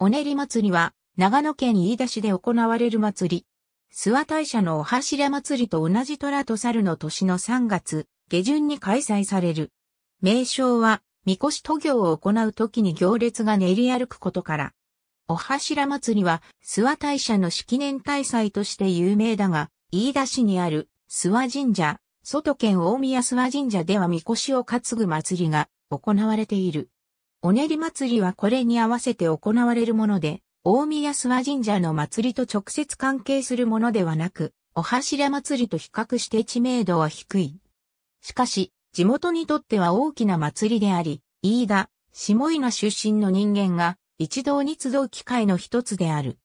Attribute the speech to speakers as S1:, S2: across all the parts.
S1: おねり祭りは、長野県飯田市で行われる祭り。諏訪大社のお柱祭りと同じ虎と猿の年の3月、下旬に開催される。名称は、神輿渡行を行う時に行列が練り歩くことから。お柱祭りは、諏訪大社の式年大祭として有名だが、飯田市にある諏訪神社、外県大宮諏訪神社では神輿を担ぐ祭りが行われている。おねり祭りはこれに合わせて行われるもので、大宮諏訪神社の祭りと直接関係するものではなく、お柱祭りと比較して知名度は低い。しかし、地元にとっては大きな祭りであり、飯田、下稲出身の人間が一堂に集う機会の一つである。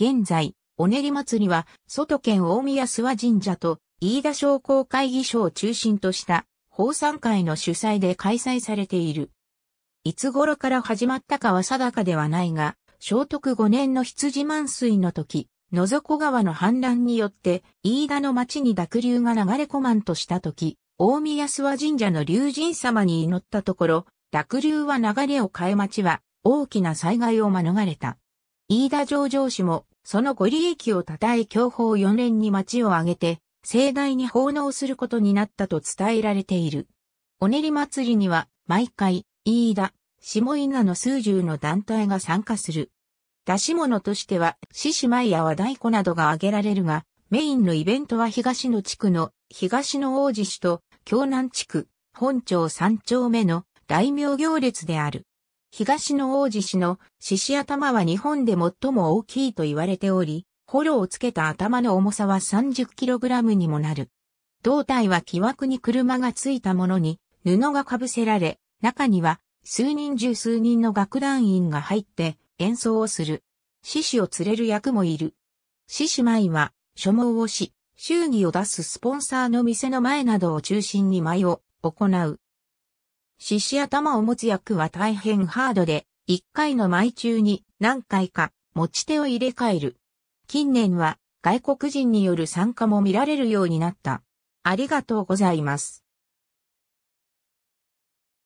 S1: 現在、おねり祭りは、外県大宮諏訪神社と飯田商工会議所を中心とした、法産会の主催で開催されている。いつ頃から始まったかは定かではないが、聖徳5年の羊満水の時、野底川の氾濫によって、飯田の町に濁流が流れ込まんとした時、大宮諏訪神社の龍神様に祈ったところ、濁流は流れを変え町は大きな災害を免れた。飯田上場氏もそのご利益を称え教法4年に町を挙げて盛大に奉納することになったと伝えられている。おねり祭りには毎回飯田、下稲の数十の団体が参加する。出し物としては、獅子舞や和太鼓などが挙げられるが、メインのイベントは東野地区の東野王子市と京南地区本町三丁目の大名行列である。東野王子市の獅子頭は日本で最も大きいと言われており、ホロをつけた頭の重さは 30kg にもなる。胴体は木枠に車がついたものに布がかぶせられ、中には数人十数人の楽団員が入って演奏をする。獅子を連れる役もいる。獅子舞は、書毛をし、祝儀を出すスポンサーの店の前などを中心に舞を行う。獅子頭を持つ役は大変ハードで、一回の舞中に何回か持ち手を入れ替える。近年は外国人による参加も見られるようになった。ありがとうございます。